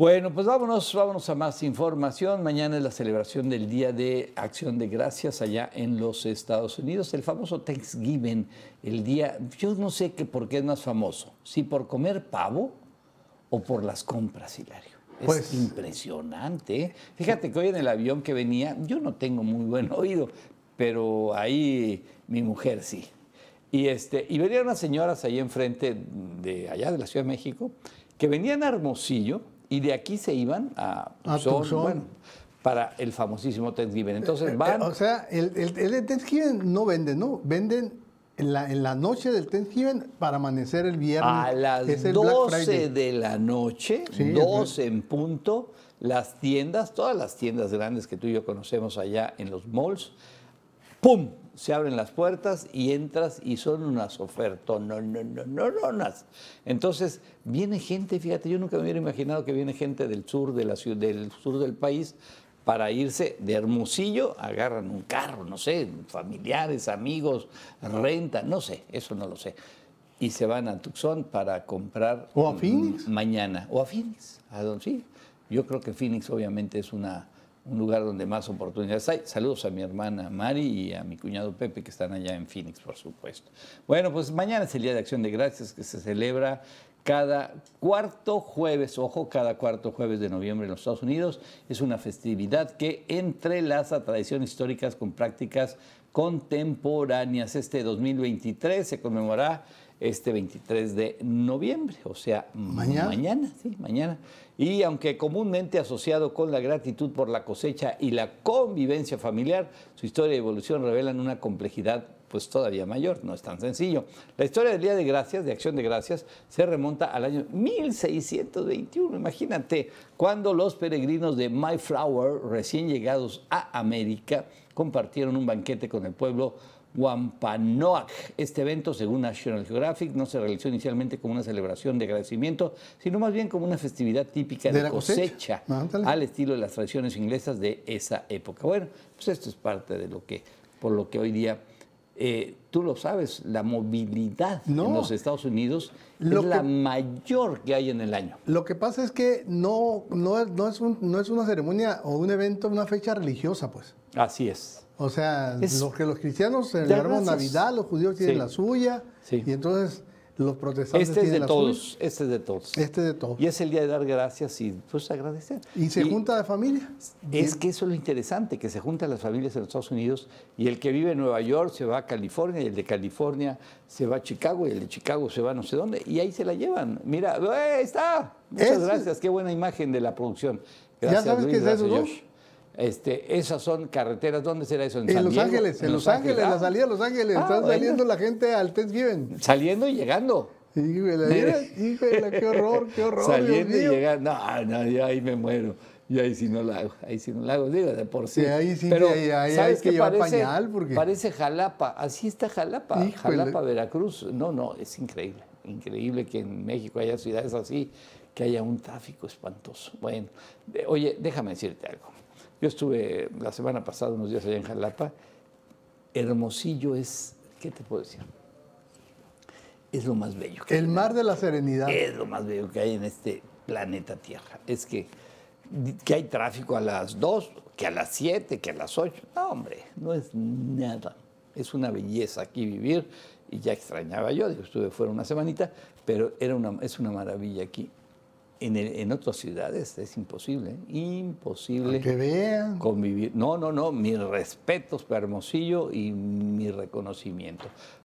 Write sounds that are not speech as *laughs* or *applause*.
Bueno, pues vámonos, vámonos a más información. Mañana es la celebración del Día de Acción de Gracias allá en los Estados Unidos, el famoso Thanksgiving, el día, yo no sé qué por qué es más famoso, si por comer pavo o por las compras, Hilario. Es pues, impresionante. Fíjate que hoy en el avión que venía, yo no tengo muy buen *laughs* oído, pero ahí mi mujer sí. Y, este, y venían unas señoras ahí enfrente de allá de la Ciudad de México que venían a Hermosillo y de aquí se iban a, para el famosísimo Thanksgiving. Entonces eh, eh, van... o sea, el, el, el Thanksgiving no venden, ¿no? Venden en la, noche del Thanksgiving para amanecer el viernes. A las 12 de la noche, 12 en punto, las tiendas, todas las tiendas grandes que tú y yo conocemos allá en los malls, ¡pum! Se abren las puertas y entras y son unas ofertas, no, no, no, no, no. Entonces, viene gente, fíjate, yo nunca me hubiera imaginado que viene gente del sur, de la del sur del país para irse de Hermosillo, agarran un carro, no sé, familiares, amigos, renta, no sé, eso no lo sé. Y se van a Tucson para comprar. ¿O a Phoenix? Mañana. ¿O a Phoenix? ¿A dónde? Sí. Yo creo que Phoenix obviamente es una un lugar donde más oportunidades hay. Saludos a mi hermana Mari y a mi cuñado Pepe que están allá en Phoenix, por supuesto. Bueno, pues mañana es el Día de Acción de Gracias que se celebra cada cuarto jueves, ojo, cada cuarto jueves de noviembre en los Estados Unidos es una festividad que entrelaza tradiciones históricas con prácticas contemporáneas. Este 2023 se conmemorará este 23 de noviembre, o sea, mañana. Mañana, sí, mañana. Y aunque comúnmente asociado con la gratitud por la cosecha y la convivencia familiar, su historia y evolución revelan una complejidad pues todavía mayor, no es tan sencillo. La historia del Día de Gracias, de Acción de Gracias, se remonta al año 1621, imagínate, cuando los peregrinos de Mayflower, recién llegados a América, compartieron un banquete con el pueblo Wampanoag. Este evento, según National Geographic, no se realizó inicialmente como una celebración de agradecimiento, sino más bien como una festividad típica de, cosecha, ah, al estilo de las tradiciones inglesas de esa época. Bueno, pues esto es parte de lo que, por lo que hoy día eh, tú lo sabes, la movilidad en los Estados Unidos es la mayor que hay en el año. Lo que pasa es que no, no, es no es una ceremonia o un evento, una fecha religiosa, pues. Así es. O sea, los que los cristianos celebramos Navidad, los judíos tienen la suya, y entonces los protestantes. Este es de todos, este es de todos. Este de todos. Y es el día de dar gracias y pues agradecer. ¿Y se junta de familia? Es que eso es lo interesante, que se juntan las familias en los Estados Unidos y el que vive en Nueva York se va a California y el de California se va a Chicago y el de Chicago se va a no sé dónde y ahí se la llevan. Mira, ¡eh, ahí está. Muchas gracias, qué buena imagen de la producción. Gracias, ya sabes Luis, que es este, esas son carreteras, ¿dónde será eso? En, Los Ángeles, en, ah. Los, Ángeles, la ah, salida de Los Ángeles, está están saliendo la gente al Thanksgiving. Saliendo y llegando. Híjole, *laughs* híjole, qué horror, qué horror. Saliendo y llegando, no, no, ya ahí me muero. Y ahí sí no la hago, ahí sí no la hago, digo, de por sí. sí ahí sí Pero, ahí, ¿sabes hay que, parece, pañal. Porque... Parece Jalapa, así está Jalapa, Jalapa, Veracruz. No, no, es increíble, increíble que en México haya ciudades así, que haya un tráfico espantoso. Bueno, oye, déjame decirte algo. Yo estuve la semana pasada unos días allá en Jalapa. Hermosillo es, ¿qué te puedo decir? Es lo más bello. Que el mar de la serenidad. Es lo más bello que hay en este planeta Tierra. Es que, que hay tráfico a las 2, que a las 7, que a las 8. No, hombre, no es nada. Es una belleza aquí vivir y ya extrañaba yo, estuve fuera una semanita, pero era es una maravilla aquí. En, en, otras ciudades es imposible, imposible que vean. convivir. No, no, no, mis respetos para Hermosillo y mi reconocimiento.